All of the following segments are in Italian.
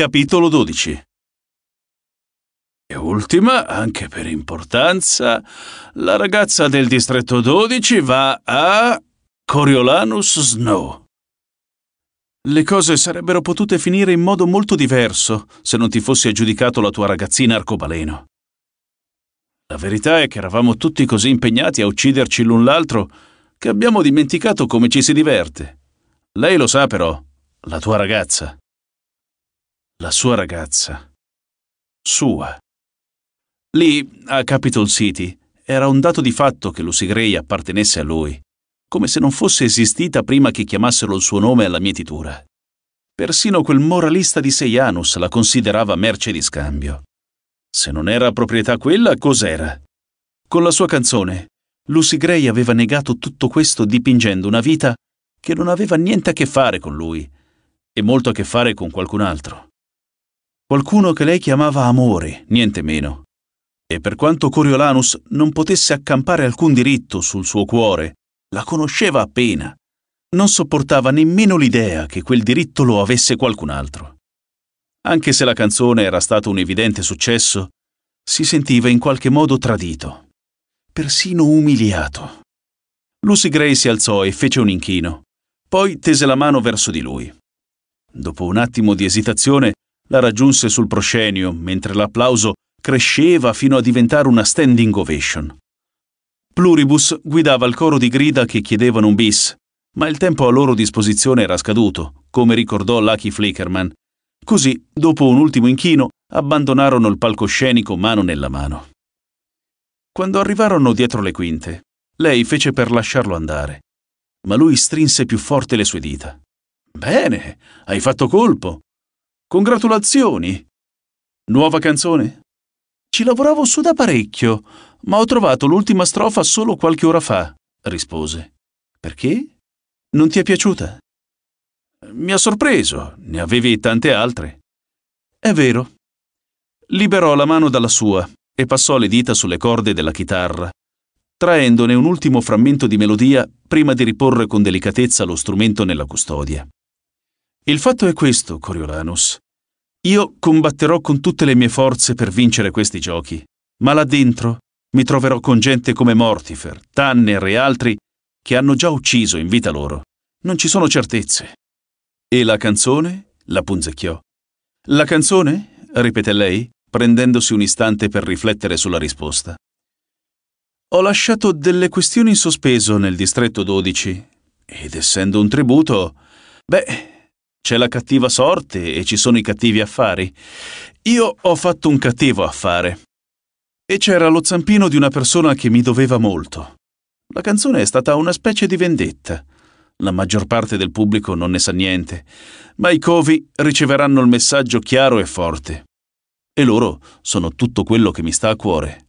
Capitolo 12 e ultima, anche per importanza, la ragazza del distretto 12 va a Coriolanus Snow. Le cose sarebbero potute finire in modo molto diverso se non ti fossi aggiudicato la tua ragazzina arcobaleno. La verità è che eravamo tutti così impegnati a ucciderci l'un l'altro che abbiamo dimenticato come ci si diverte. Lei lo sa però, la tua ragazza la sua ragazza. Sua. Lì, a Capitol City, era un dato di fatto che Lucy Gray appartenesse a lui, come se non fosse esistita prima che chiamassero il suo nome alla mietitura. Persino quel moralista di Seianus la considerava merce di scambio. Se non era proprietà quella, cos'era? Con la sua canzone, Lucy Gray aveva negato tutto questo dipingendo una vita che non aveva niente a che fare con lui e molto a che fare con qualcun altro qualcuno che lei chiamava amore, niente meno. E per quanto Coriolanus non potesse accampare alcun diritto sul suo cuore, la conosceva appena. Non sopportava nemmeno l'idea che quel diritto lo avesse qualcun altro. Anche se la canzone era stata un evidente successo, si sentiva in qualche modo tradito, persino umiliato. Lucy Gray si alzò e fece un inchino, poi tese la mano verso di lui. Dopo un attimo di esitazione, la raggiunse sul proscenio mentre l'applauso cresceva fino a diventare una standing ovation. Pluribus guidava il coro di grida che chiedevano un bis, ma il tempo a loro disposizione era scaduto, come ricordò Lucky Flickerman. Così, dopo un ultimo inchino, abbandonarono il palcoscenico mano nella mano. Quando arrivarono dietro le quinte, lei fece per lasciarlo andare, ma lui strinse più forte le sue dita. Bene, hai fatto colpo. Congratulazioni! Nuova canzone? Ci lavoravo su da parecchio, ma ho trovato l'ultima strofa solo qualche ora fa, rispose. Perché? Non ti è piaciuta? Mi ha sorpreso, ne avevi tante altre. È vero. Liberò la mano dalla sua e passò le dita sulle corde della chitarra, traendone un ultimo frammento di melodia prima di riporre con delicatezza lo strumento nella custodia. Il fatto è questo, Coriolanus. Io combatterò con tutte le mie forze per vincere questi giochi, ma là dentro mi troverò con gente come Mortifer, Tanner e altri che hanno già ucciso in vita loro. Non ci sono certezze. E la canzone? la punzecchiò. La canzone? ripeté lei, prendendosi un istante per riflettere sulla risposta. Ho lasciato delle questioni in sospeso nel distretto 12 ed essendo un tributo, beh, c'è la cattiva sorte e ci sono i cattivi affari. Io ho fatto un cattivo affare. E c'era lo zampino di una persona che mi doveva molto. La canzone è stata una specie di vendetta. La maggior parte del pubblico non ne sa niente, ma i covi riceveranno il messaggio chiaro e forte. E loro sono tutto quello che mi sta a cuore.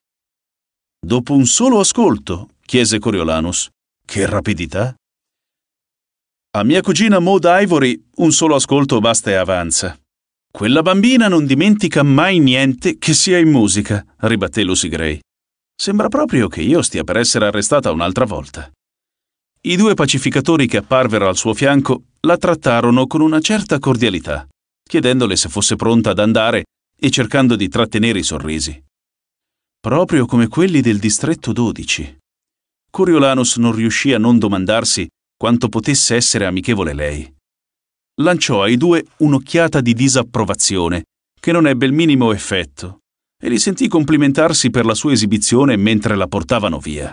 Dopo un solo ascolto, chiese Coriolanus, che rapidità! A mia cugina Maud Ivory un solo ascolto basta e avanza. Quella bambina non dimentica mai niente che sia in musica, ribatté Lucy Gray. Sembra proprio che io stia per essere arrestata un'altra volta. I due pacificatori che apparvero al suo fianco la trattarono con una certa cordialità, chiedendole se fosse pronta ad andare e cercando di trattenere i sorrisi. Proprio come quelli del distretto 12. Coriolanus non riuscì a non domandarsi quanto potesse essere amichevole lei. Lanciò ai due un'occhiata di disapprovazione, che non ebbe il minimo effetto, e li sentì complimentarsi per la sua esibizione mentre la portavano via.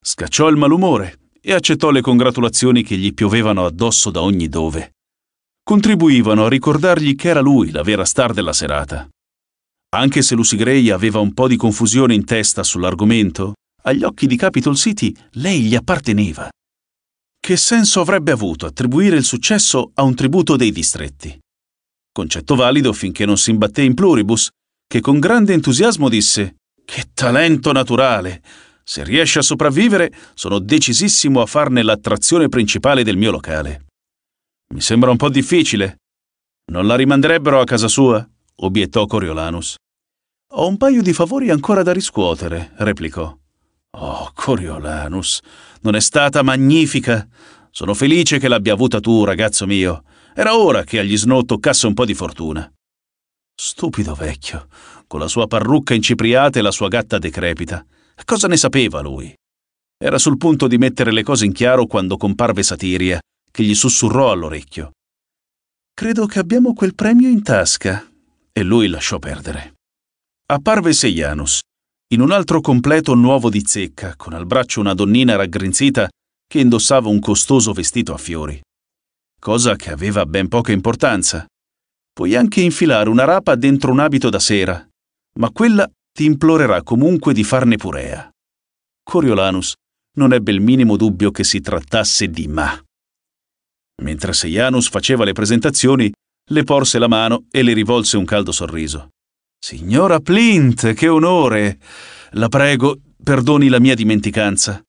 Scacciò il malumore e accettò le congratulazioni che gli piovevano addosso da ogni dove. Contribuivano a ricordargli che era lui la vera star della serata. Anche se Lucy Gray aveva un po' di confusione in testa sull'argomento, agli occhi di Capitol City lei gli apparteneva. Che senso avrebbe avuto attribuire il successo a un tributo dei distretti? Concetto valido finché non si imbatté in Pluribus, che con grande entusiasmo disse Che talento naturale! Se riesce a sopravvivere, sono decisissimo a farne l'attrazione principale del mio locale. Mi sembra un po' difficile. Non la rimanderebbero a casa sua? obiettò Coriolanus. Ho un paio di favori ancora da riscuotere, replicò. Oh, Coriolanus, non è stata magnifica? Sono felice che l'abbia avuta tu, ragazzo mio. Era ora che agli Snow toccasse un po' di fortuna. Stupido vecchio, con la sua parrucca incipriata e la sua gatta decrepita. Cosa ne sapeva lui? Era sul punto di mettere le cose in chiaro quando comparve Satiria, che gli sussurrò all'orecchio. Credo che abbiamo quel premio in tasca. E lui lasciò perdere. Apparve Seianus, in un altro completo nuovo di zecca, con al braccio una donnina raggrinzita che indossava un costoso vestito a fiori. Cosa che aveva ben poca importanza. Puoi anche infilare una rapa dentro un abito da sera, ma quella ti implorerà comunque di farne purea. Coriolanus non ebbe il minimo dubbio che si trattasse di Ma. Mentre Seianus faceva le presentazioni, le porse la mano e le rivolse un caldo sorriso. Signora Plint, che onore! La prego, perdoni la mia dimenticanza.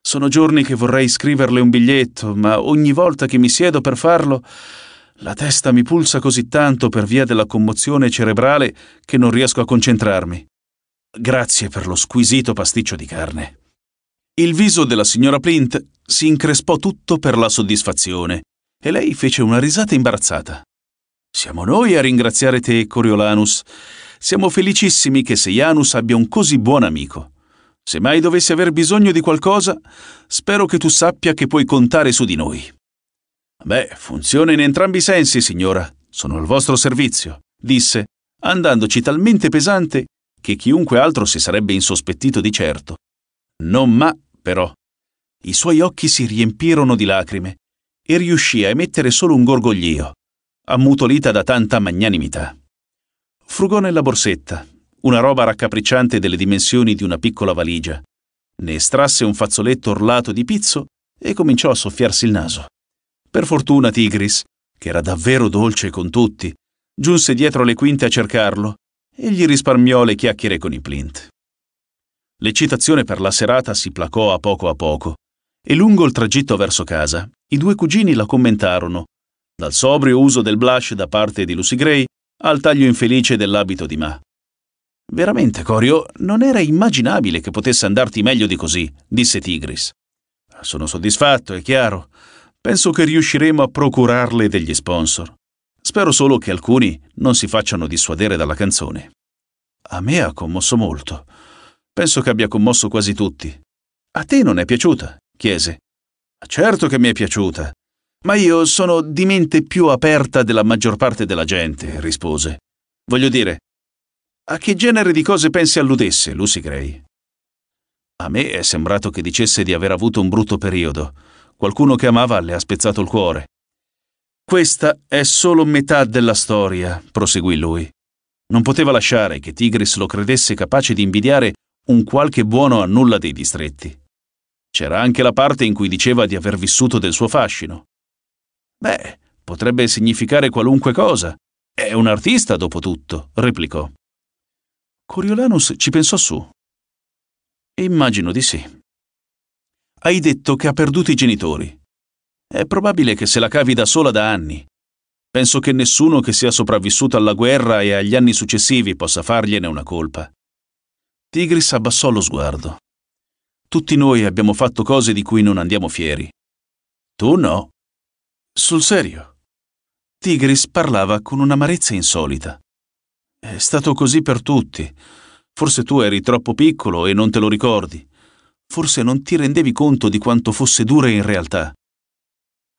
Sono giorni che vorrei scriverle un biglietto, ma ogni volta che mi siedo per farlo, la testa mi pulsa così tanto per via della commozione cerebrale che non riesco a concentrarmi. Grazie per lo squisito pasticcio di carne. Il viso della signora Plint si increspò tutto per la soddisfazione e lei fece una risata imbarazzata. Siamo noi a ringraziare te, Coriolanus. Siamo felicissimi che Sejanus abbia un così buon amico. Se mai dovessi aver bisogno di qualcosa, spero che tu sappia che puoi contare su di noi. Beh, funziona in entrambi i sensi, signora. Sono al vostro servizio, disse, andandoci talmente pesante che chiunque altro si sarebbe insospettito di certo. Non ma, però. I suoi occhi si riempirono di lacrime e riuscì a emettere solo un gorgoglio, ammutolita da tanta magnanimità. Frugò nella borsetta, una roba raccapricciante delle dimensioni di una piccola valigia. Ne estrasse un fazzoletto orlato di pizzo e cominciò a soffiarsi il naso. Per fortuna Tigris, che era davvero dolce con tutti, giunse dietro le quinte a cercarlo e gli risparmiò le chiacchiere con i plint. L'eccitazione per la serata si placò a poco a poco e lungo il tragitto verso casa i due cugini la commentarono, dal sobrio uso del blush da parte di Lucy Gray al taglio infelice dell'abito di Ma. Veramente, Corio, non era immaginabile che potesse andarti meglio di così, disse Tigris. Sono soddisfatto, è chiaro. Penso che riusciremo a procurarle degli sponsor. Spero solo che alcuni non si facciano dissuadere dalla canzone. A me ha commosso molto. Penso che abbia commosso quasi tutti. A te non è piaciuta? chiese. Certo che mi è piaciuta. Ma io sono di mente più aperta della maggior parte della gente, rispose. Voglio dire, a che genere di cose pensi alludesse, Lucy Gray? A me è sembrato che dicesse di aver avuto un brutto periodo. Qualcuno che amava le ha spezzato il cuore. Questa è solo metà della storia, proseguì lui. Non poteva lasciare che Tigris lo credesse capace di invidiare un qualche buono a nulla dei distretti. C'era anche la parte in cui diceva di aver vissuto del suo fascino. Beh, potrebbe significare qualunque cosa. È un artista, dopo tutto, replicò. Coriolanus ci pensò su. Immagino di sì. Hai detto che ha perduto i genitori. È probabile che se la cavi da sola da anni. Penso che nessuno che sia sopravvissuto alla guerra e agli anni successivi possa fargliene una colpa. Tigris abbassò lo sguardo. Tutti noi abbiamo fatto cose di cui non andiamo fieri. Tu no. Sul serio. Tigris parlava con un'amarezza insolita. È stato così per tutti. Forse tu eri troppo piccolo e non te lo ricordi. Forse non ti rendevi conto di quanto fosse dura in realtà.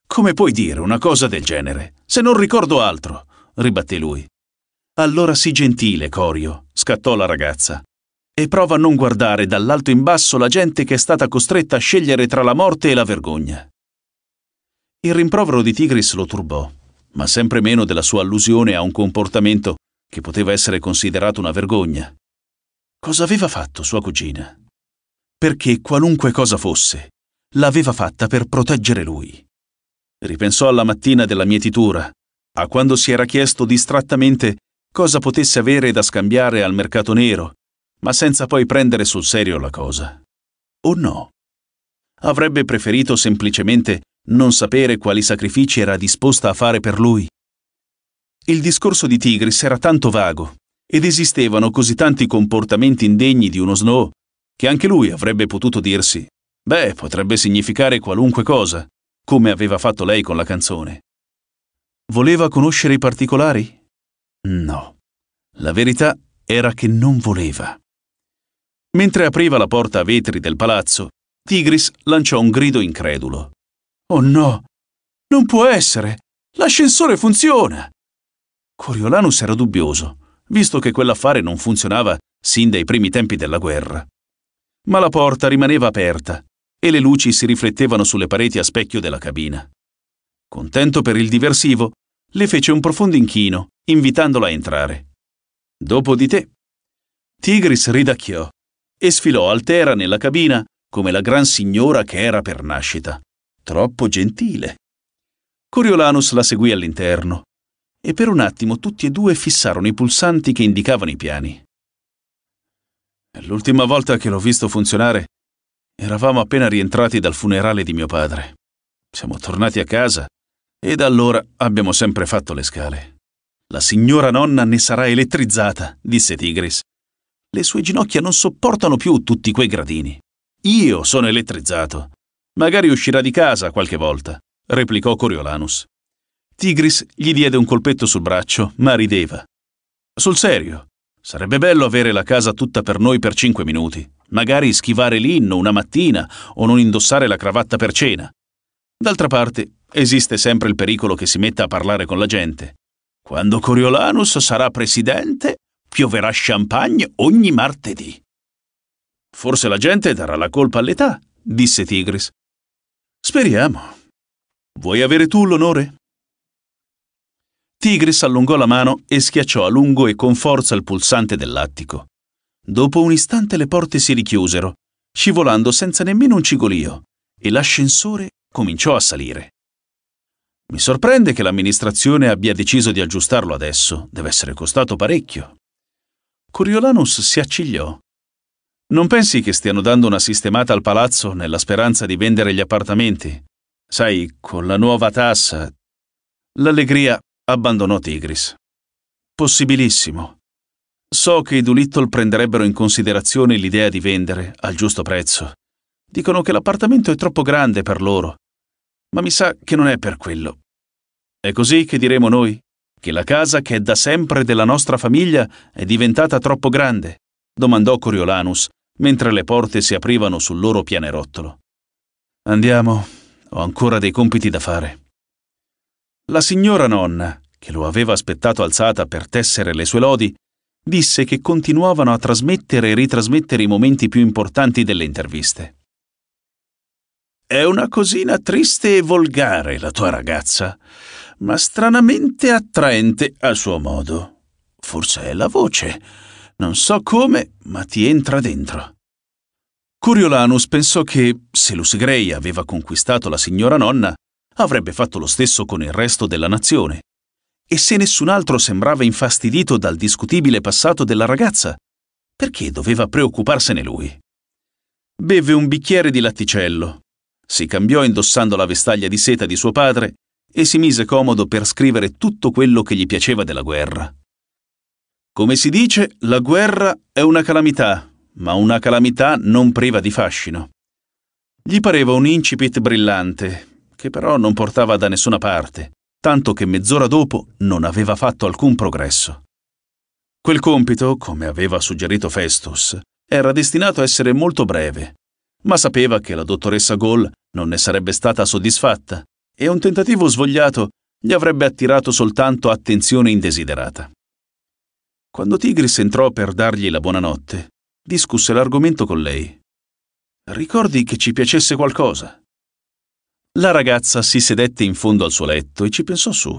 Come puoi dire una cosa del genere, se non ricordo altro? ribatté lui. Allora sii gentile, Corio, scattò la ragazza. E prova a non guardare dall'alto in basso la gente che è stata costretta a scegliere tra la morte e la vergogna. Il rimprovero di Tigris lo turbò, ma sempre meno della sua allusione a un comportamento che poteva essere considerato una vergogna. Cosa aveva fatto sua cugina? Perché qualunque cosa fosse, l'aveva fatta per proteggere lui. Ripensò alla mattina della mietitura, a quando si era chiesto distrattamente cosa potesse avere da scambiare al mercato nero, ma senza poi prendere sul serio la cosa. O no? avrebbe preferito semplicemente non sapere quali sacrifici era disposta a fare per lui. Il discorso di Tigris era tanto vago ed esistevano così tanti comportamenti indegni di uno Snow che anche lui avrebbe potuto dirsi Beh, potrebbe significare qualunque cosa, come aveva fatto lei con la canzone. Voleva conoscere i particolari? No. La verità era che non voleva. Mentre apriva la porta a vetri del palazzo, Tigris lanciò un grido incredulo. Oh no! Non può essere! L'ascensore funziona! Coriolanus era dubbioso, visto che quell'affare non funzionava sin dai primi tempi della guerra. Ma la porta rimaneva aperta e le luci si riflettevano sulle pareti a specchio della cabina. Contento per il diversivo, le fece un profondo inchino, invitandola a entrare. Dopo di te. Tigris ridacchiò e sfilò altera nella cabina come la gran signora che era per nascita. Troppo gentile. Coriolanus la seguì all'interno e per un attimo tutti e due fissarono i pulsanti che indicavano i piani. L'ultima volta che l'ho visto funzionare eravamo appena rientrati dal funerale di mio padre. Siamo tornati a casa e da allora abbiamo sempre fatto le scale. La signora nonna ne sarà elettrizzata, disse Tigris. Le sue ginocchia non sopportano più tutti quei gradini. Io sono elettrizzato. Magari uscirà di casa qualche volta, replicò Coriolanus. Tigris gli diede un colpetto sul braccio, ma rideva. Sul serio, sarebbe bello avere la casa tutta per noi per cinque minuti, magari schivare l'inno una mattina o non indossare la cravatta per cena. D'altra parte, esiste sempre il pericolo che si metta a parlare con la gente. Quando Coriolanus sarà presidente, pioverà champagne ogni martedì. Forse la gente darà la colpa all'età, disse Tigris. Speriamo. Vuoi avere tu l'onore? Tigris allungò la mano e schiacciò a lungo e con forza il pulsante dell'attico. Dopo un istante le porte si richiusero, scivolando senza nemmeno un cigolio, e l'ascensore cominciò a salire. Mi sorprende che l'amministrazione abbia deciso di aggiustarlo adesso, deve essere costato parecchio. Coriolanus si accigliò non pensi che stiano dando una sistemata al palazzo nella speranza di vendere gli appartamenti? Sai, con la nuova tassa... L'allegria abbandonò Tigris. Possibilissimo. So che i Doolittle prenderebbero in considerazione l'idea di vendere al giusto prezzo. Dicono che l'appartamento è troppo grande per loro. Ma mi sa che non è per quello. È così che diremo noi, che la casa che è da sempre della nostra famiglia è diventata troppo grande, domandò Coriolanus, mentre le porte si aprivano sul loro pianerottolo. Andiamo, ho ancora dei compiti da fare. La signora nonna, che lo aveva aspettato alzata per tessere le sue lodi, disse che continuavano a trasmettere e ritrasmettere i momenti più importanti delle interviste. È una cosina triste e volgare la tua ragazza, ma stranamente attraente a suo modo. Forse è la voce non so come, ma ti entra dentro. Coriolanus pensò che, se Lucy Gray aveva conquistato la signora nonna, avrebbe fatto lo stesso con il resto della nazione. E se nessun altro sembrava infastidito dal discutibile passato della ragazza, perché doveva preoccuparsene lui? Beve un bicchiere di latticello, si cambiò indossando la vestaglia di seta di suo padre e si mise comodo per scrivere tutto quello che gli piaceva della guerra. Come si dice, la guerra è una calamità, ma una calamità non priva di fascino. Gli pareva un incipit brillante, che però non portava da nessuna parte, tanto che mezz'ora dopo non aveva fatto alcun progresso. Quel compito, come aveva suggerito Festus, era destinato a essere molto breve, ma sapeva che la dottoressa Gall non ne sarebbe stata soddisfatta e un tentativo svogliato gli avrebbe attirato soltanto attenzione indesiderata. Quando Tigris entrò per dargli la buonanotte, discusse l'argomento con lei. Ricordi che ci piacesse qualcosa? La ragazza si sedette in fondo al suo letto e ci pensò su.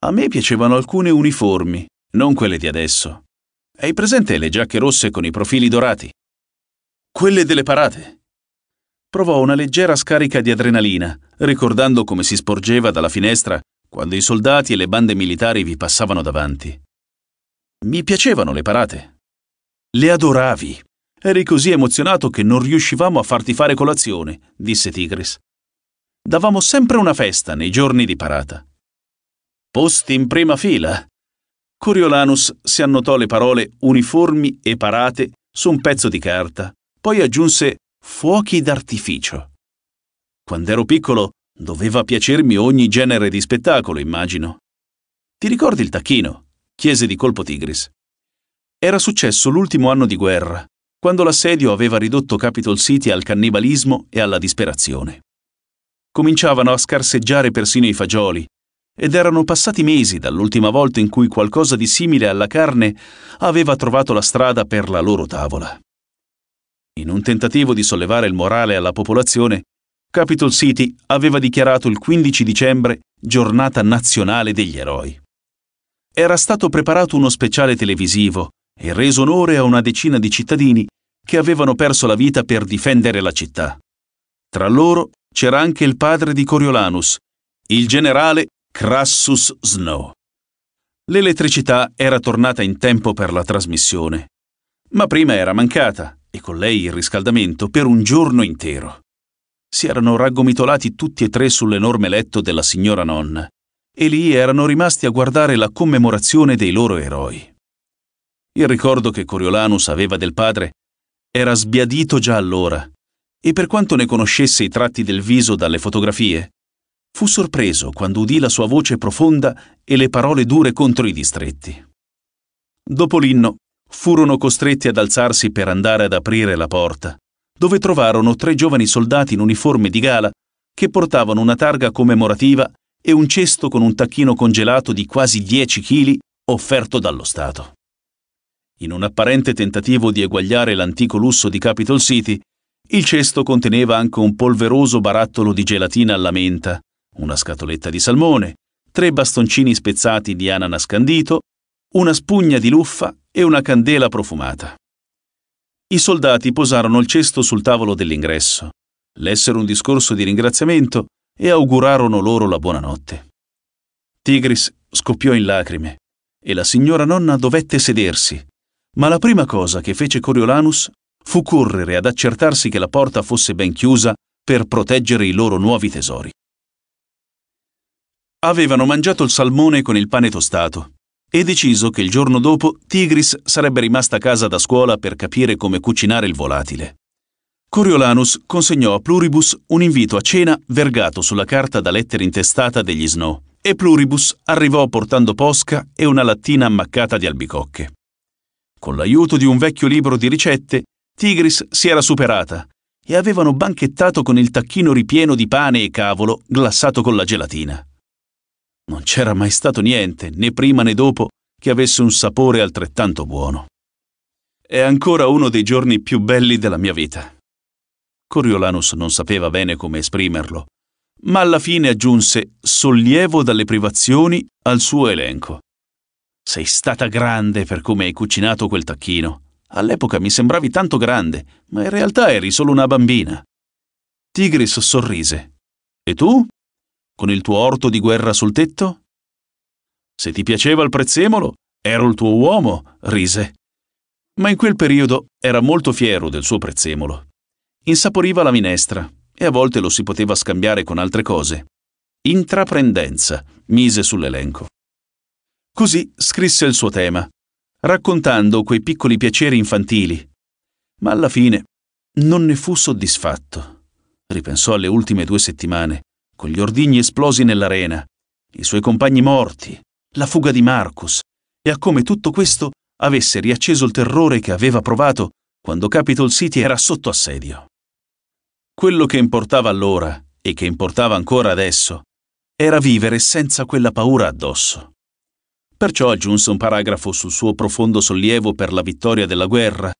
A me piacevano alcune uniformi, non quelle di adesso. Hai presente le giacche rosse con i profili dorati? Quelle delle parate. Provò una leggera scarica di adrenalina, ricordando come si sporgeva dalla finestra quando i soldati e le bande militari vi passavano davanti. Mi piacevano le parate. Le adoravi. Eri così emozionato che non riuscivamo a farti fare colazione, disse Tigris. Davamo sempre una festa nei giorni di parata. Posti in prima fila. Coriolanus si annotò le parole uniformi e parate su un pezzo di carta, poi aggiunse fuochi d'artificio. Quando ero piccolo doveva piacermi ogni genere di spettacolo, immagino. Ti ricordi il tacchino? chiese di colpo Tigris. Era successo l'ultimo anno di guerra, quando l'assedio aveva ridotto Capitol City al cannibalismo e alla disperazione. Cominciavano a scarseggiare persino i fagioli, ed erano passati mesi dall'ultima volta in cui qualcosa di simile alla carne aveva trovato la strada per la loro tavola. In un tentativo di sollevare il morale alla popolazione, Capitol City aveva dichiarato il 15 dicembre giornata nazionale degli eroi era stato preparato uno speciale televisivo e reso onore a una decina di cittadini che avevano perso la vita per difendere la città. Tra loro c'era anche il padre di Coriolanus, il generale Crassus Snow. L'elettricità era tornata in tempo per la trasmissione, ma prima era mancata e con lei il riscaldamento per un giorno intero. Si erano raggomitolati tutti e tre sull'enorme letto della signora nonna e lì erano rimasti a guardare la commemorazione dei loro eroi. Il ricordo che Coriolanus aveva del padre era sbiadito già allora, e per quanto ne conoscesse i tratti del viso dalle fotografie, fu sorpreso quando udì la sua voce profonda e le parole dure contro i distretti. Dopo l'inno, furono costretti ad alzarsi per andare ad aprire la porta, dove trovarono tre giovani soldati in uniforme di gala che portavano una targa commemorativa e un cesto con un tacchino congelato di quasi 10 kg offerto dallo Stato. In un apparente tentativo di eguagliare l'antico lusso di Capitol City, il cesto conteneva anche un polveroso barattolo di gelatina alla menta, una scatoletta di salmone, tre bastoncini spezzati di anana scandito, una spugna di luffa e una candela profumata. I soldati posarono il cesto sul tavolo dell'ingresso, L'essere un discorso di ringraziamento e augurarono loro la buonanotte. Tigris scoppiò in lacrime e la signora nonna dovette sedersi, ma la prima cosa che fece Coriolanus fu correre ad accertarsi che la porta fosse ben chiusa per proteggere i loro nuovi tesori. Avevano mangiato il salmone con il pane tostato e deciso che il giorno dopo Tigris sarebbe rimasta a casa da scuola per capire come cucinare il volatile. Coriolanus consegnò a Pluribus un invito a cena vergato sulla carta da lettere intestata degli Snow e Pluribus arrivò portando posca e una lattina ammaccata di albicocche. Con l'aiuto di un vecchio libro di ricette, Tigris si era superata e avevano banchettato con il tacchino ripieno di pane e cavolo glassato con la gelatina. Non c'era mai stato niente, né prima né dopo, che avesse un sapore altrettanto buono. È ancora uno dei giorni più belli della mia vita. Coriolanus non sapeva bene come esprimerlo, ma alla fine aggiunse sollievo dalle privazioni al suo elenco. Sei stata grande per come hai cucinato quel tacchino. All'epoca mi sembravi tanto grande, ma in realtà eri solo una bambina. Tigris sorrise. E tu? Con il tuo orto di guerra sul tetto? Se ti piaceva il prezzemolo, ero il tuo uomo, rise. Ma in quel periodo era molto fiero del suo prezzemolo. Insaporiva la minestra e a volte lo si poteva scambiare con altre cose. Intraprendenza mise sull'elenco. Così scrisse il suo tema, raccontando quei piccoli piaceri infantili. Ma alla fine non ne fu soddisfatto. Ripensò alle ultime due settimane, con gli ordigni esplosi nell'arena, i suoi compagni morti, la fuga di Marcus, e a come tutto questo avesse riacceso il terrore che aveva provato quando Capitol City era sotto assedio. Quello che importava allora, e che importava ancora adesso, era vivere senza quella paura addosso. Perciò aggiunse un paragrafo sul suo profondo sollievo per la vittoria della guerra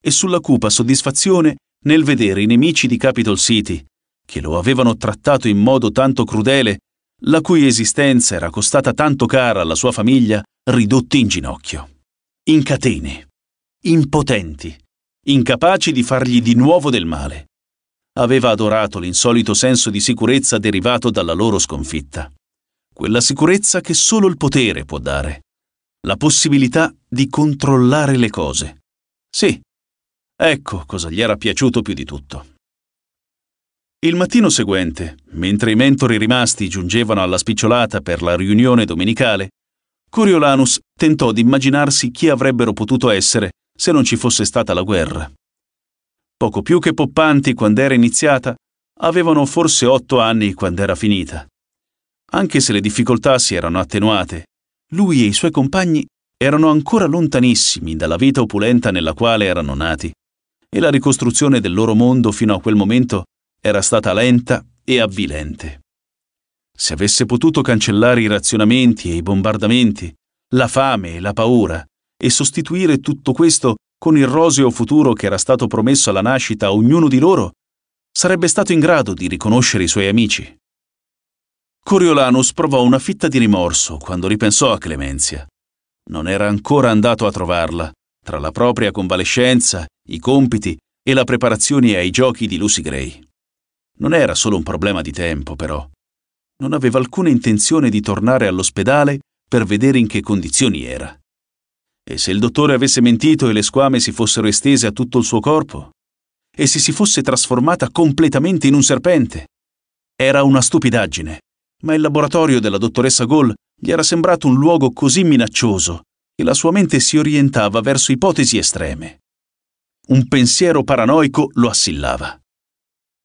e sulla cupa soddisfazione nel vedere i nemici di Capitol City, che lo avevano trattato in modo tanto crudele, la cui esistenza era costata tanto cara alla sua famiglia, ridotti in ginocchio. In catene, impotenti, incapaci di fargli di nuovo del male aveva adorato l'insolito senso di sicurezza derivato dalla loro sconfitta. Quella sicurezza che solo il potere può dare. La possibilità di controllare le cose. Sì, ecco cosa gli era piaciuto più di tutto. Il mattino seguente, mentre i mentori rimasti giungevano alla spicciolata per la riunione domenicale, Coriolanus tentò di immaginarsi chi avrebbero potuto essere se non ci fosse stata la guerra poco più che poppanti quando era iniziata, avevano forse otto anni quando era finita. Anche se le difficoltà si erano attenuate, lui e i suoi compagni erano ancora lontanissimi dalla vita opulenta nella quale erano nati, e la ricostruzione del loro mondo fino a quel momento era stata lenta e avvilente. Se avesse potuto cancellare i razionamenti e i bombardamenti, la fame e la paura, e sostituire tutto questo con il roseo futuro che era stato promesso alla nascita a ognuno di loro, sarebbe stato in grado di riconoscere i suoi amici. Coriolanus provò una fitta di rimorso quando ripensò a Clemenzia. Non era ancora andato a trovarla, tra la propria convalescenza, i compiti e la preparazione ai giochi di Lucy Gray. Non era solo un problema di tempo, però. Non aveva alcuna intenzione di tornare all'ospedale per vedere in che condizioni era. E se il dottore avesse mentito e le squame si fossero estese a tutto il suo corpo? E se si fosse trasformata completamente in un serpente? Era una stupidaggine, ma il laboratorio della dottoressa Gall gli era sembrato un luogo così minaccioso che la sua mente si orientava verso ipotesi estreme. Un pensiero paranoico lo assillava.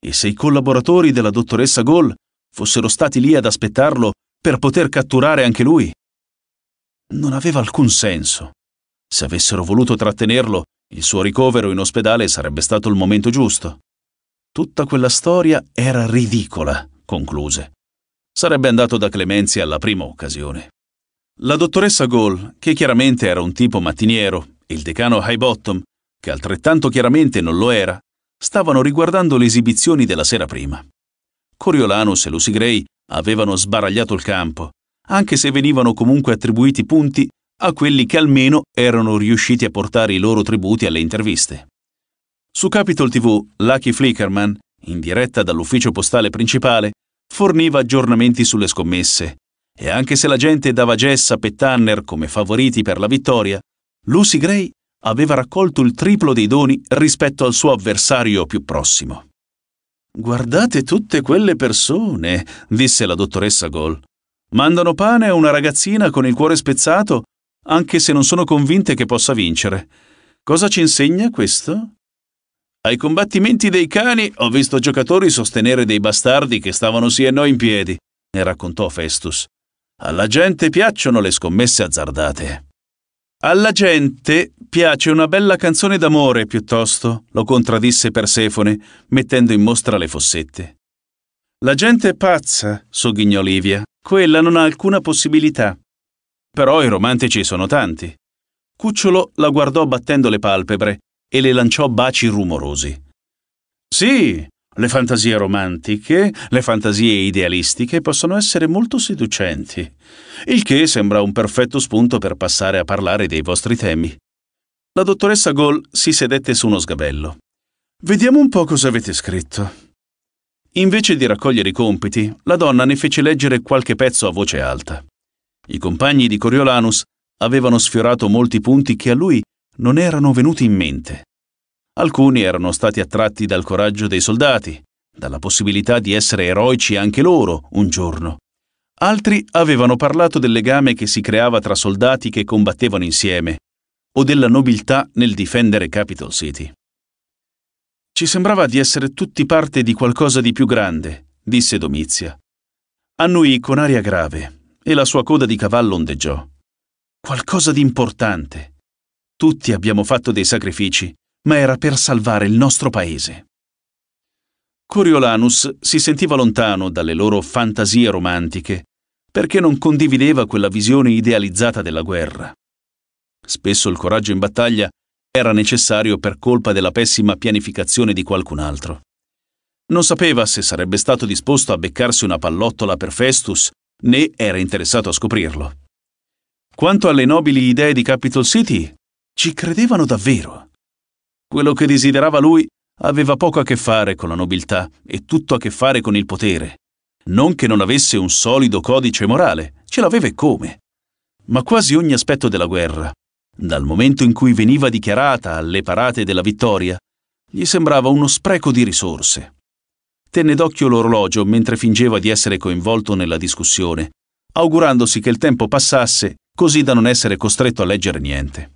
E se i collaboratori della dottoressa Gall fossero stati lì ad aspettarlo per poter catturare anche lui? Non aveva alcun senso. Se avessero voluto trattenerlo, il suo ricovero in ospedale sarebbe stato il momento giusto. Tutta quella storia era ridicola, concluse. Sarebbe andato da Clemenzi alla prima occasione. La dottoressa Gall, che chiaramente era un tipo mattiniero, e il decano Highbottom, che altrettanto chiaramente non lo era, stavano riguardando le esibizioni della sera prima. Coriolanus e Lucy Gray avevano sbaragliato il campo, anche se venivano comunque attribuiti punti a quelli che almeno erano riusciti a portare i loro tributi alle interviste. Su Capitol TV, Lucky Flickerman, in diretta dall'ufficio postale principale, forniva aggiornamenti sulle scommesse. E anche se la gente dava Jessa e Tanner come favoriti per la vittoria, Lucy Gray aveva raccolto il triplo dei doni rispetto al suo avversario più prossimo. Guardate tutte quelle persone, disse la dottoressa Gol. Mandano pane a una ragazzina con il cuore spezzato anche se non sono convinte che possa vincere. Cosa ci insegna questo? Ai combattimenti dei cani ho visto giocatori sostenere dei bastardi che stavano sì e no in piedi, ne raccontò Festus. Alla gente piacciono le scommesse azzardate. Alla gente piace una bella canzone d'amore piuttosto, lo contraddisse Persefone, mettendo in mostra le fossette. La gente è pazza, sogghignò Livia. Quella non ha alcuna possibilità. Però i romantici sono tanti. Cucciolo la guardò battendo le palpebre e le lanciò baci rumorosi. Sì, le fantasie romantiche, le fantasie idealistiche possono essere molto seducenti, il che sembra un perfetto spunto per passare a parlare dei vostri temi. La dottoressa Gall si sedette su uno sgabello. Vediamo un po' cosa avete scritto. Invece di raccogliere i compiti, la donna ne fece leggere qualche pezzo a voce alta. I compagni di Coriolanus avevano sfiorato molti punti che a lui non erano venuti in mente. Alcuni erano stati attratti dal coraggio dei soldati, dalla possibilità di essere eroici anche loro un giorno. Altri avevano parlato del legame che si creava tra soldati che combattevano insieme o della nobiltà nel difendere Capital City. Ci sembrava di essere tutti parte di qualcosa di più grande, disse Domizia. Annuì con aria grave e la sua coda di cavallo ondeggiò. Qualcosa di importante. Tutti abbiamo fatto dei sacrifici, ma era per salvare il nostro paese. Coriolanus si sentiva lontano dalle loro fantasie romantiche perché non condivideva quella visione idealizzata della guerra. Spesso il coraggio in battaglia era necessario per colpa della pessima pianificazione di qualcun altro. Non sapeva se sarebbe stato disposto a beccarsi una pallottola per Festus né era interessato a scoprirlo. Quanto alle nobili idee di Capitol City, ci credevano davvero. Quello che desiderava lui aveva poco a che fare con la nobiltà e tutto a che fare con il potere. Non che non avesse un solido codice morale, ce l'aveva e come. Ma quasi ogni aspetto della guerra, dal momento in cui veniva dichiarata alle parate della vittoria, gli sembrava uno spreco di risorse tenne d'occhio l'orologio mentre fingeva di essere coinvolto nella discussione, augurandosi che il tempo passasse così da non essere costretto a leggere niente.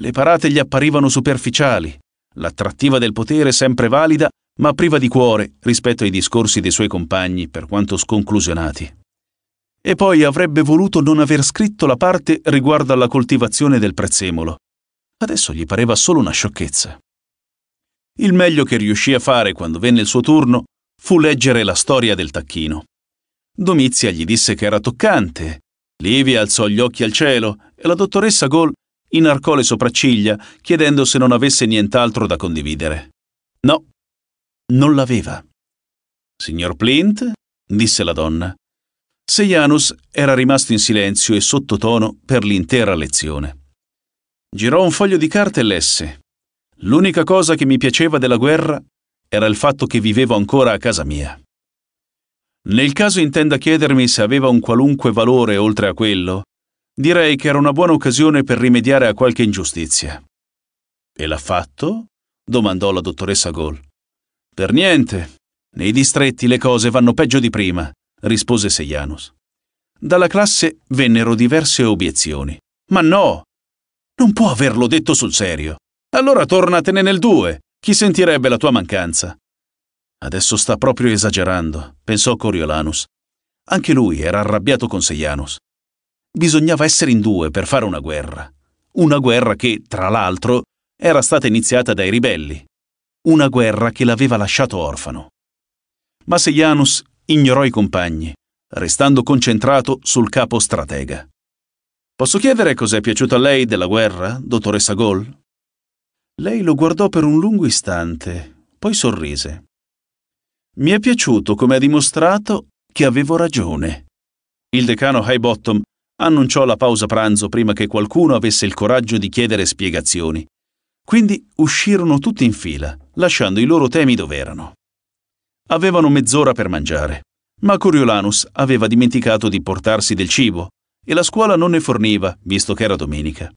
Le parate gli apparivano superficiali, l'attrattiva del potere sempre valida ma priva di cuore rispetto ai discorsi dei suoi compagni per quanto sconclusionati. E poi avrebbe voluto non aver scritto la parte riguardo alla coltivazione del prezzemolo. Adesso gli pareva solo una sciocchezza. Il meglio che riuscì a fare quando venne il suo turno fu leggere la storia del tacchino. Domizia gli disse che era toccante. Livia alzò gli occhi al cielo e la dottoressa Gol inarcò le sopracciglia chiedendo se non avesse nient'altro da condividere. No, non l'aveva. Signor Plint, disse la donna. Sejanus era rimasto in silenzio e sottotono per l'intera lezione. Girò un foglio di carta e lesse. L'unica cosa che mi piaceva della guerra era il fatto che vivevo ancora a casa mia. Nel caso intenda chiedermi se aveva un qualunque valore oltre a quello, direi che era una buona occasione per rimediare a qualche ingiustizia. E l'ha fatto? domandò la dottoressa Gol. Per niente. Nei distretti le cose vanno peggio di prima, rispose Sejanus. Dalla classe vennero diverse obiezioni. Ma no! Non può averlo detto sul serio. Allora tornatene nel due. Chi sentirebbe la tua mancanza? Adesso sta proprio esagerando, pensò Coriolanus. Anche lui era arrabbiato con Seianus. Bisognava essere in due per fare una guerra. Una guerra che, tra l'altro, era stata iniziata dai ribelli. Una guerra che l'aveva lasciato orfano. Ma Seianus ignorò i compagni, restando concentrato sul capo stratega. Posso chiedere cos'è piaciuto a lei della guerra, dottoressa Gol? Lei lo guardò per un lungo istante, poi sorrise. Mi è piaciuto come ha dimostrato che avevo ragione. Il decano Highbottom annunciò la pausa pranzo prima che qualcuno avesse il coraggio di chiedere spiegazioni. Quindi uscirono tutti in fila, lasciando i loro temi dov'erano. Avevano mezz'ora per mangiare, ma Coriolanus aveva dimenticato di portarsi del cibo e la scuola non ne forniva, visto che era domenica.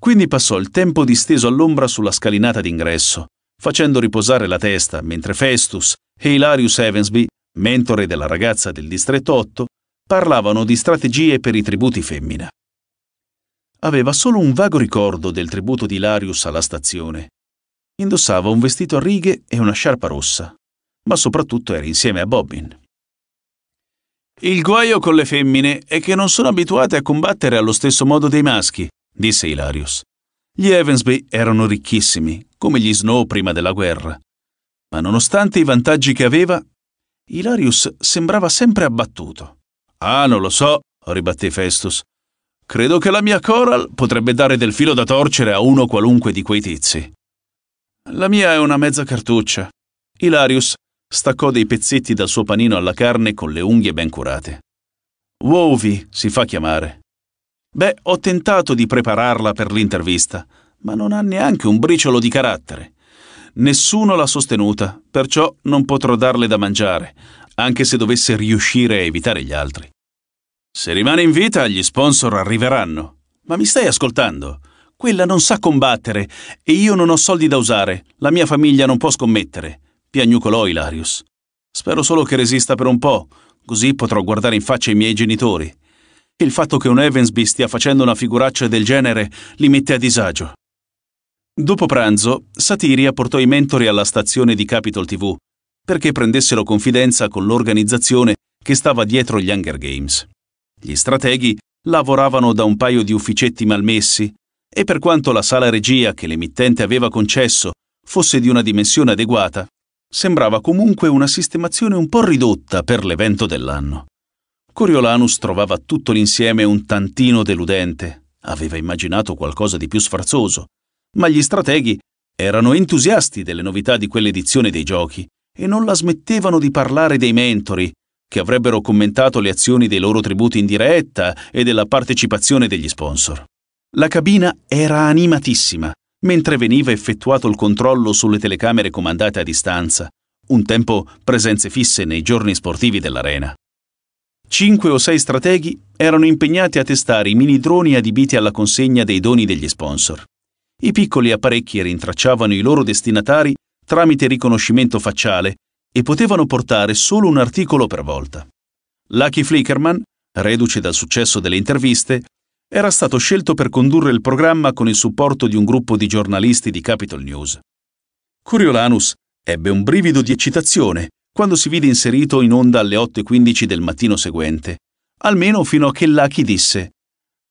Quindi passò il tempo disteso all'ombra sulla scalinata d'ingresso, facendo riposare la testa mentre Festus e Hilarius Evansby, mentore della ragazza del distretto 8, parlavano di strategie per i tributi femmina. Aveva solo un vago ricordo del tributo di Hilarius alla stazione. Indossava un vestito a righe e una sciarpa rossa, ma soprattutto era insieme a Bobbin. Il guaio con le femmine è che non sono abituate a combattere allo stesso modo dei maschi, disse Hilarius. Gli Evensby erano ricchissimi, come gli Snow prima della guerra. Ma nonostante i vantaggi che aveva, Hilarius sembrava sempre abbattuto. Ah, non lo so, ribatté Festus. Credo che la mia Coral potrebbe dare del filo da torcere a uno qualunque di quei tizi. La mia è una mezza cartuccia. Hilarius staccò dei pezzetti dal suo panino alla carne con le unghie ben curate. Wovi si fa chiamare. Beh, ho tentato di prepararla per l'intervista, ma non ha neanche un briciolo di carattere. Nessuno l'ha sostenuta, perciò non potrò darle da mangiare, anche se dovesse riuscire a evitare gli altri. Se rimane in vita, gli sponsor arriveranno. Ma mi stai ascoltando? Quella non sa combattere e io non ho soldi da usare. La mia famiglia non può scommettere. Piagnucolò Ilarius. Spero solo che resista per un po', così potrò guardare in faccia i miei genitori. Il fatto che un Evansby stia facendo una figuraccia del genere li mette a disagio. Dopo pranzo, Satiria portò i mentori alla stazione di Capitol TV perché prendessero confidenza con l'organizzazione che stava dietro gli Hunger Games. Gli strateghi lavoravano da un paio di ufficetti malmessi e per quanto la sala regia che l'emittente aveva concesso fosse di una dimensione adeguata, sembrava comunque una sistemazione un po' ridotta per l'evento dell'anno. Coriolanus trovava tutto l'insieme un tantino deludente. Aveva immaginato qualcosa di più sfarzoso, ma gli strateghi erano entusiasti delle novità di quell'edizione dei giochi e non la smettevano di parlare dei mentori, che avrebbero commentato le azioni dei loro tributi in diretta e della partecipazione degli sponsor. La cabina era animatissima, mentre veniva effettuato il controllo sulle telecamere comandate a distanza, un tempo presenze fisse nei giorni sportivi dell'arena. Cinque o sei strateghi erano impegnati a testare i mini droni adibiti alla consegna dei doni degli sponsor. I piccoli apparecchi rintracciavano i loro destinatari tramite riconoscimento facciale e potevano portare solo un articolo per volta. Lucky Flickerman, reduce dal successo delle interviste, era stato scelto per condurre il programma con il supporto di un gruppo di giornalisti di Capital News. Coriolanus ebbe un brivido di eccitazione quando si vide inserito in onda alle 8.15 del mattino seguente, almeno fino a che Lucky disse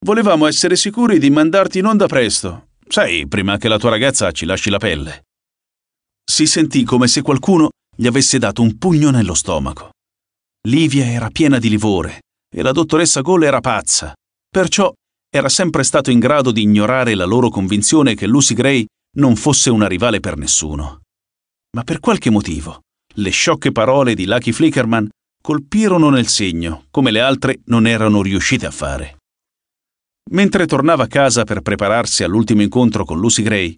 Volevamo essere sicuri di mandarti in onda presto, sai, prima che la tua ragazza ci lasci la pelle. Si sentì come se qualcuno gli avesse dato un pugno nello stomaco. Livia era piena di livore e la dottoressa Gole era pazza, perciò era sempre stato in grado di ignorare la loro convinzione che Lucy Gray non fosse una rivale per nessuno. Ma per qualche motivo le sciocche parole di Lucky Flickerman colpirono nel segno, come le altre non erano riuscite a fare. Mentre tornava a casa per prepararsi all'ultimo incontro con Lucy Gray,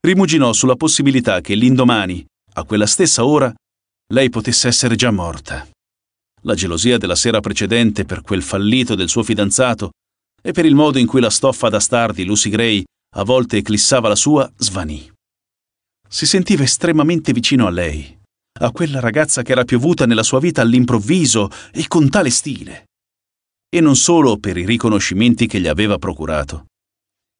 rimuginò sulla possibilità che l'indomani, a quella stessa ora, lei potesse essere già morta. La gelosia della sera precedente per quel fallito del suo fidanzato e per il modo in cui la stoffa da star di Lucy Gray a volte eclissava la sua svanì. Si sentiva estremamente vicino a lei a quella ragazza che era piovuta nella sua vita all'improvviso e con tale stile. E non solo per i riconoscimenti che gli aveva procurato.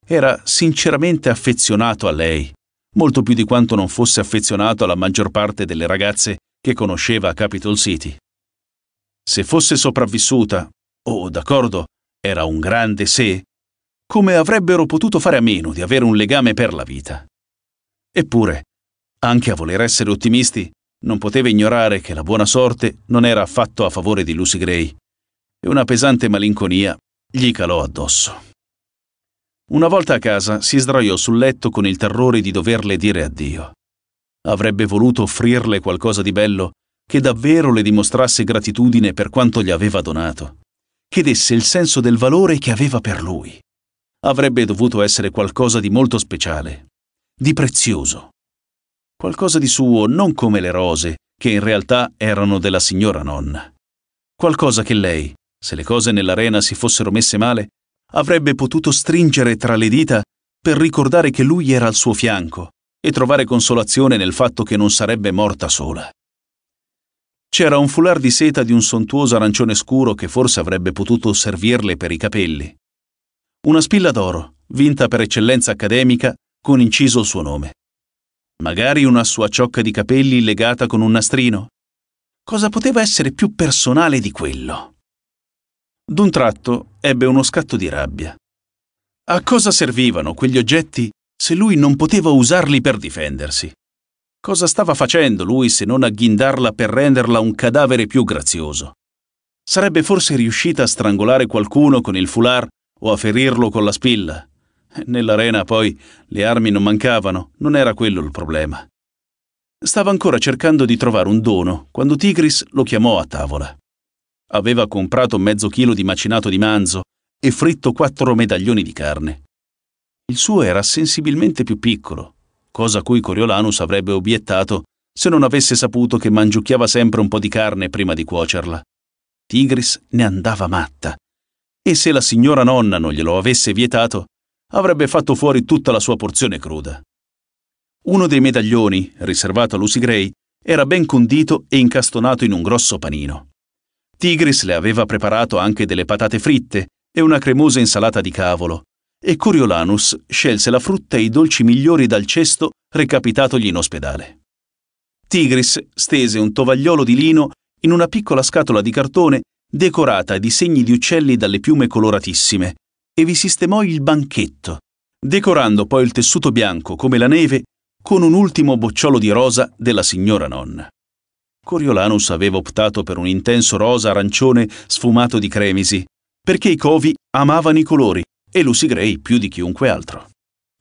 Era sinceramente affezionato a lei, molto più di quanto non fosse affezionato alla maggior parte delle ragazze che conosceva a Capitol City. Se fosse sopravvissuta, oh d'accordo, era un grande sé, come avrebbero potuto fare a meno di avere un legame per la vita. Eppure, anche a voler essere ottimisti, non poteva ignorare che la buona sorte non era affatto a favore di Lucy Gray e una pesante malinconia gli calò addosso. Una volta a casa si sdraiò sul letto con il terrore di doverle dire addio. Avrebbe voluto offrirle qualcosa di bello che davvero le dimostrasse gratitudine per quanto gli aveva donato, che desse il senso del valore che aveva per lui. Avrebbe dovuto essere qualcosa di molto speciale, di prezioso, Qualcosa di suo non come le rose, che in realtà erano della signora nonna. Qualcosa che lei, se le cose nell'arena si fossero messe male, avrebbe potuto stringere tra le dita per ricordare che lui era al suo fianco e trovare consolazione nel fatto che non sarebbe morta sola. C'era un foulard di seta di un sontuoso arancione scuro che forse avrebbe potuto servirle per i capelli. Una spilla d'oro, vinta per eccellenza accademica, con inciso il suo nome magari una sua ciocca di capelli legata con un nastrino. Cosa poteva essere più personale di quello? D'un tratto ebbe uno scatto di rabbia. A cosa servivano quegli oggetti se lui non poteva usarli per difendersi? Cosa stava facendo lui se non agghindarla per renderla un cadavere più grazioso? Sarebbe forse riuscita a strangolare qualcuno con il foulard o a ferirlo con la spilla? Nell'arena poi le armi non mancavano, non era quello il problema. Stava ancora cercando di trovare un dono quando Tigris lo chiamò a tavola. Aveva comprato mezzo chilo di macinato di manzo e fritto quattro medaglioni di carne. Il suo era sensibilmente più piccolo, cosa a cui Coriolanus avrebbe obiettato se non avesse saputo che mangiucchiava sempre un po' di carne prima di cuocerla. Tigris ne andava matta. E se la signora nonna non glielo avesse vietato, avrebbe fatto fuori tutta la sua porzione cruda. Uno dei medaglioni, riservato a Lucy Gray, era ben condito e incastonato in un grosso panino. Tigris le aveva preparato anche delle patate fritte e una cremosa insalata di cavolo, e Coriolanus scelse la frutta e i dolci migliori dal cesto recapitatogli in ospedale. Tigris stese un tovagliolo di lino in una piccola scatola di cartone decorata di segni di uccelli dalle piume coloratissime e vi sistemò il banchetto, decorando poi il tessuto bianco come la neve con un ultimo bocciolo di rosa della signora nonna. Coriolanus aveva optato per un intenso rosa arancione sfumato di cremisi, perché i covi amavano i colori e Lucy Gray più di chiunque altro.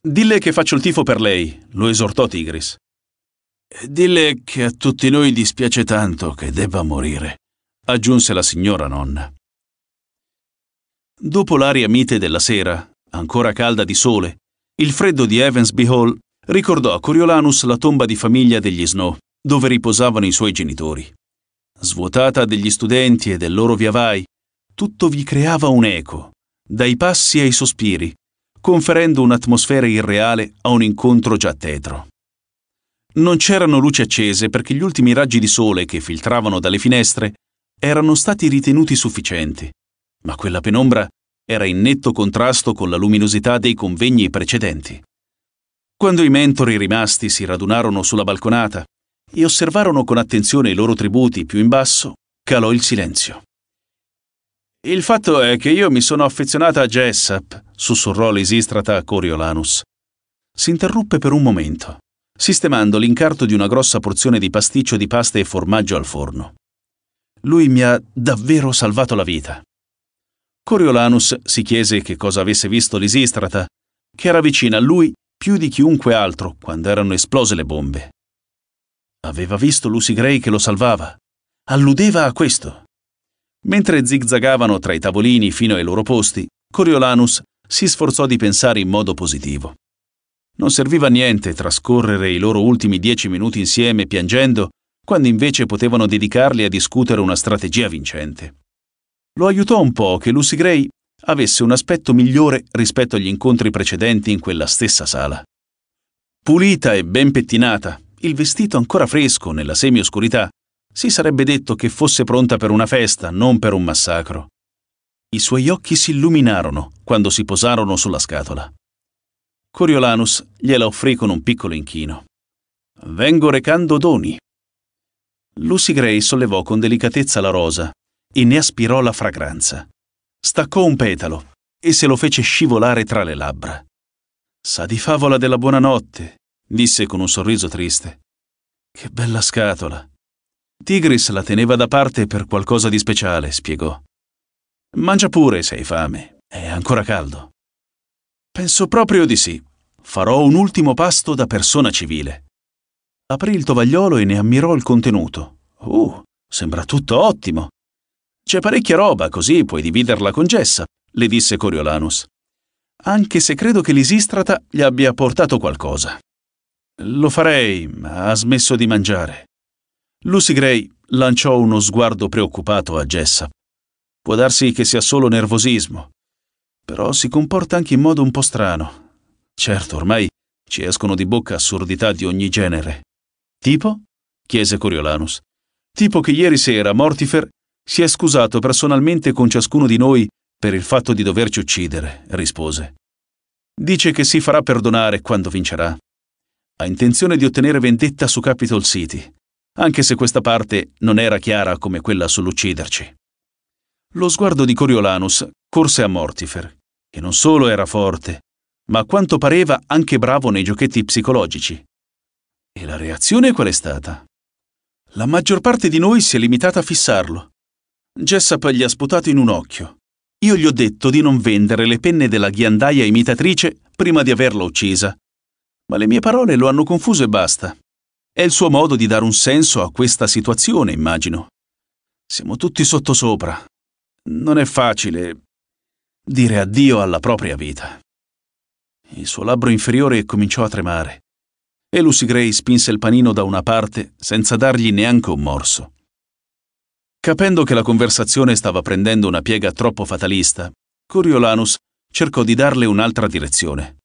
Dille che faccio il tifo per lei, lo esortò Tigris. Dille che a tutti noi dispiace tanto che debba morire, aggiunse la signora nonna. Dopo l'aria mite della sera, ancora calda di sole, il freddo di Evansby Hall ricordò a Coriolanus la tomba di famiglia degli Snow, dove riposavano i suoi genitori. Svuotata degli studenti e del loro viavai, tutto vi creava un eco, dai passi ai sospiri, conferendo un'atmosfera irreale a un incontro già tetro. Non c'erano luci accese perché gli ultimi raggi di sole che filtravano dalle finestre erano stati ritenuti sufficienti ma quella penombra era in netto contrasto con la luminosità dei convegni precedenti. Quando i mentori rimasti si radunarono sulla balconata e osservarono con attenzione i loro tributi più in basso, calò il silenzio. Il fatto è che io mi sono affezionata a Jessup, sussurrò l'esistrata a Coriolanus. Si interruppe per un momento, sistemando l'incarto di una grossa porzione di pasticcio di pasta e formaggio al forno. Lui mi ha davvero salvato la vita. Coriolanus si chiese che cosa avesse visto Lisistrata, che era vicina a lui più di chiunque altro quando erano esplose le bombe. Aveva visto Lucy Gray che lo salvava. Alludeva a questo. Mentre zigzagavano tra i tavolini fino ai loro posti, Coriolanus si sforzò di pensare in modo positivo. Non serviva a niente trascorrere i loro ultimi dieci minuti insieme piangendo, quando invece potevano dedicarli a discutere una strategia vincente. Lo aiutò un po' che Lucy Gray avesse un aspetto migliore rispetto agli incontri precedenti in quella stessa sala. Pulita e ben pettinata, il vestito ancora fresco nella semioscurità, si sarebbe detto che fosse pronta per una festa, non per un massacro. I suoi occhi si illuminarono quando si posarono sulla scatola. Coriolanus gliela offrì con un piccolo inchino. Vengo recando doni. Lucy Gray sollevò con delicatezza la rosa e ne aspirò la fragranza. Staccò un petalo e se lo fece scivolare tra le labbra. Sa di favola della buonanotte, disse con un sorriso triste. Che bella scatola. Tigris la teneva da parte per qualcosa di speciale, spiegò. Mangia pure se hai fame, è ancora caldo. Penso proprio di sì. Farò un ultimo pasto da persona civile. Aprì il tovagliolo e ne ammirò il contenuto. Uh, sembra tutto ottimo. C'è parecchia roba, così puoi dividerla con Gessa, le disse Coriolanus. Anche se credo che l'Isistrata gli abbia portato qualcosa. Lo farei, ma ha smesso di mangiare. Lucy Gray lanciò uno sguardo preoccupato a Gessa. Può darsi che sia solo nervosismo, però si comporta anche in modo un po' strano. Certo, ormai ci escono di bocca assurdità di ogni genere. Tipo? chiese Coriolanus. Tipo che ieri sera Mortifer si è scusato personalmente con ciascuno di noi per il fatto di doverci uccidere, rispose. Dice che si farà perdonare quando vincerà. Ha intenzione di ottenere vendetta su Capitol City, anche se questa parte non era chiara come quella sull'ucciderci. Lo sguardo di Coriolanus corse a Mortifer, che non solo era forte, ma a quanto pareva anche bravo nei giochetti psicologici. E la reazione qual è stata? La maggior parte di noi si è limitata a fissarlo, Jessup gli ha sputato in un occhio. Io gli ho detto di non vendere le penne della ghiandaia imitatrice prima di averla uccisa. Ma le mie parole lo hanno confuso e basta. È il suo modo di dare un senso a questa situazione, immagino. Siamo tutti sottosopra. Non è facile dire addio alla propria vita. Il suo labbro inferiore cominciò a tremare e Lucy Gray spinse il panino da una parte senza dargli neanche un morso. Capendo che la conversazione stava prendendo una piega troppo fatalista, Coriolanus cercò di darle un'altra direzione.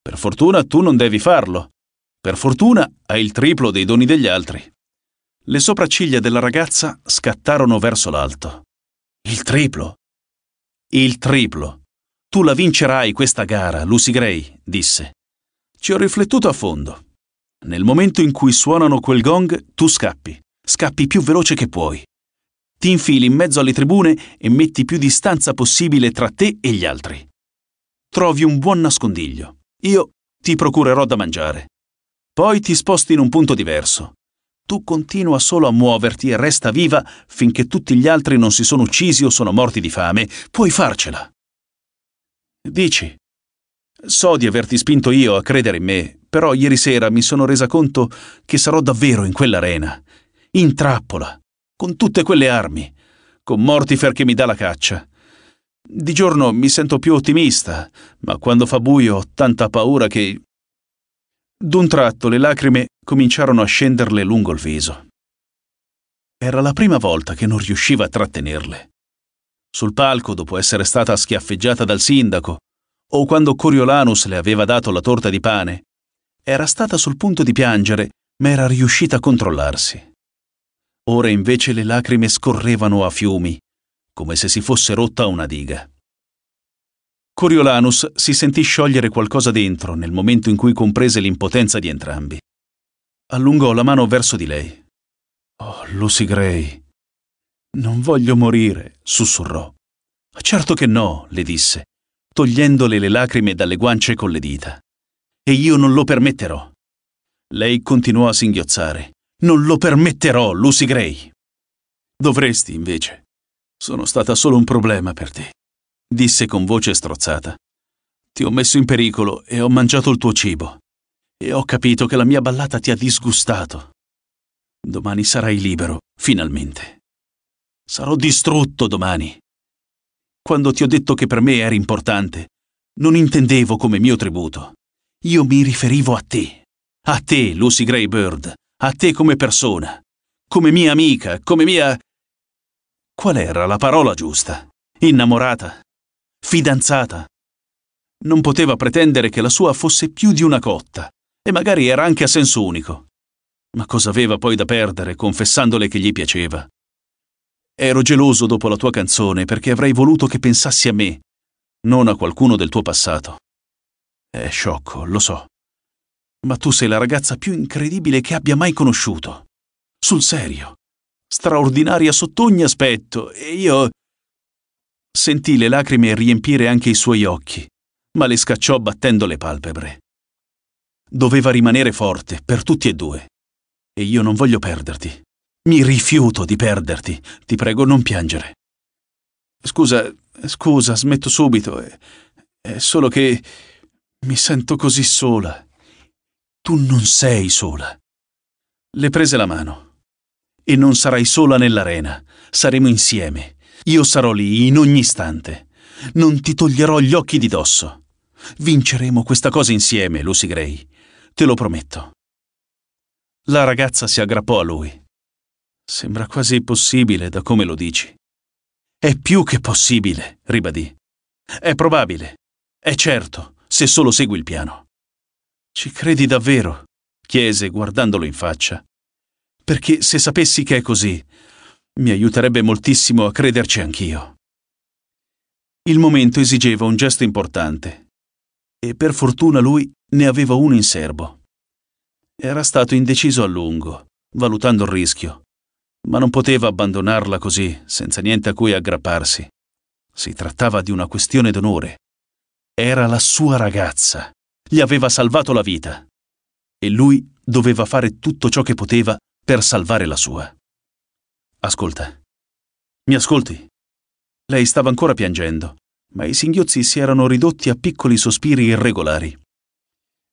Per fortuna tu non devi farlo. Per fortuna hai il triplo dei doni degli altri. Le sopracciglia della ragazza scattarono verso l'alto. Il triplo? Il triplo. Tu la vincerai questa gara, Lucy Gray, disse. Ci ho riflettuto a fondo. Nel momento in cui suonano quel gong, tu scappi. Scappi più veloce che puoi ti infili in mezzo alle tribune e metti più distanza possibile tra te e gli altri. Trovi un buon nascondiglio. Io ti procurerò da mangiare. Poi ti sposti in un punto diverso. Tu continua solo a muoverti e resta viva finché tutti gli altri non si sono uccisi o sono morti di fame. Puoi farcela. Dici, so di averti spinto io a credere in me, però ieri sera mi sono resa conto che sarò davvero in quell'arena, in trappola con tutte quelle armi, con Mortifer che mi dà la caccia. Di giorno mi sento più ottimista, ma quando fa buio ho tanta paura che... D'un tratto le lacrime cominciarono a scenderle lungo il viso. Era la prima volta che non riusciva a trattenerle. Sul palco, dopo essere stata schiaffeggiata dal sindaco, o quando Coriolanus le aveva dato la torta di pane, era stata sul punto di piangere, ma era riuscita a controllarsi. Ora invece le lacrime scorrevano a fiumi, come se si fosse rotta una diga. Coriolanus si sentì sciogliere qualcosa dentro nel momento in cui comprese l'impotenza di entrambi. Allungò la mano verso di lei. Oh, Lucy Gray. Non voglio morire, sussurrò. Certo che no, le disse, togliendole le lacrime dalle guance con le dita. E io non lo permetterò. Lei continuò a singhiozzare. Non lo permetterò, Lucy Gray. Dovresti, invece. Sono stata solo un problema per te, disse con voce strozzata. Ti ho messo in pericolo e ho mangiato il tuo cibo. E ho capito che la mia ballata ti ha disgustato. Domani sarai libero, finalmente. Sarò distrutto domani. Quando ti ho detto che per me eri importante, non intendevo come mio tributo. Io mi riferivo a te. A te, Lucy Greybird, a te come persona, come mia amica, come mia... Qual era la parola giusta? Innamorata? Fidanzata? Non poteva pretendere che la sua fosse più di una cotta, e magari era anche a senso unico. Ma cosa aveva poi da perdere confessandole che gli piaceva? Ero geloso dopo la tua canzone perché avrei voluto che pensassi a me, non a qualcuno del tuo passato. È sciocco, lo so. Ma tu sei la ragazza più incredibile che abbia mai conosciuto. Sul serio. Straordinaria sotto ogni aspetto. E io... Sentì le lacrime riempire anche i suoi occhi, ma le scacciò battendo le palpebre. Doveva rimanere forte per tutti e due. E io non voglio perderti. Mi rifiuto di perderti. Ti prego, non piangere. Scusa, scusa, smetto subito. È, è solo che mi sento così sola. Tu non sei sola. Le prese la mano. E non sarai sola nell'arena. Saremo insieme. Io sarò lì in ogni istante. Non ti toglierò gli occhi di dosso. Vinceremo questa cosa insieme, Lucy Gray. Te lo prometto. La ragazza si aggrappò a lui. Sembra quasi possibile da come lo dici. È più che possibile, ribadì. È probabile. È certo, se solo segui il piano. Ci credi davvero? chiese guardandolo in faccia. Perché se sapessi che è così, mi aiuterebbe moltissimo a crederci anch'io. Il momento esigeva un gesto importante e per fortuna lui ne aveva uno in serbo. Era stato indeciso a lungo, valutando il rischio, ma non poteva abbandonarla così, senza niente a cui aggrapparsi. Si trattava di una questione d'onore. Era la sua ragazza gli aveva salvato la vita e lui doveva fare tutto ciò che poteva per salvare la sua. Ascolta. Mi ascolti? Lei stava ancora piangendo, ma i singhiozzi si erano ridotti a piccoli sospiri irregolari.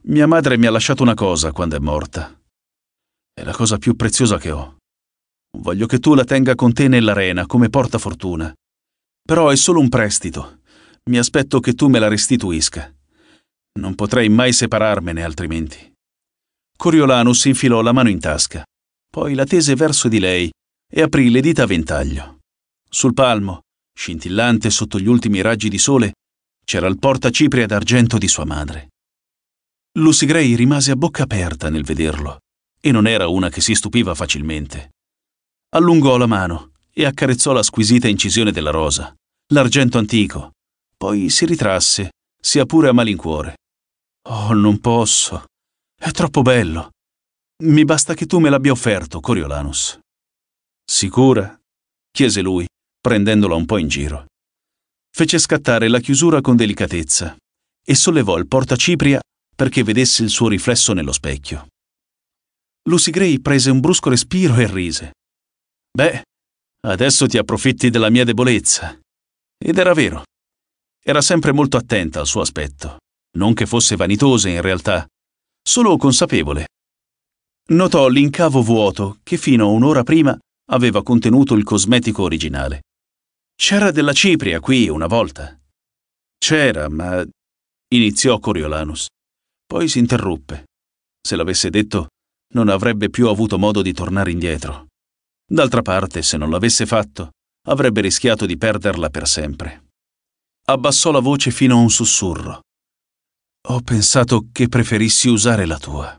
Mia madre mi ha lasciato una cosa quando è morta. È la cosa più preziosa che ho. Voglio che tu la tenga con te nell'arena come porta fortuna. Però è solo un prestito. Mi aspetto che tu me la restituisca. Non potrei mai separarmene altrimenti. Coriolanus infilò la mano in tasca, poi la tese verso di lei e aprì le dita a ventaglio. Sul palmo, scintillante sotto gli ultimi raggi di sole, c'era il portacipria d'argento di sua madre. Lucy Gray rimase a bocca aperta nel vederlo, e non era una che si stupiva facilmente. Allungò la mano e accarezzò la squisita incisione della rosa, l'argento antico, poi si ritrasse, sia pure a malincuore. Oh, non posso. È troppo bello. Mi basta che tu me l'abbia offerto, Coriolanus. Sicura? chiese lui, prendendola un po' in giro. Fece scattare la chiusura con delicatezza e sollevò il portacipria perché vedesse il suo riflesso nello specchio. Lucy Gray prese un brusco respiro e rise. Beh, adesso ti approfitti della mia debolezza. Ed era vero. Era sempre molto attenta al suo aspetto non che fosse vanitosa in realtà, solo consapevole. Notò l'incavo vuoto che fino a un'ora prima aveva contenuto il cosmetico originale. C'era della cipria qui una volta. C'era, ma... iniziò Coriolanus. Poi si interruppe. Se l'avesse detto, non avrebbe più avuto modo di tornare indietro. D'altra parte, se non l'avesse fatto, avrebbe rischiato di perderla per sempre. Abbassò la voce fino a un sussurro. Ho pensato che preferissi usare la tua.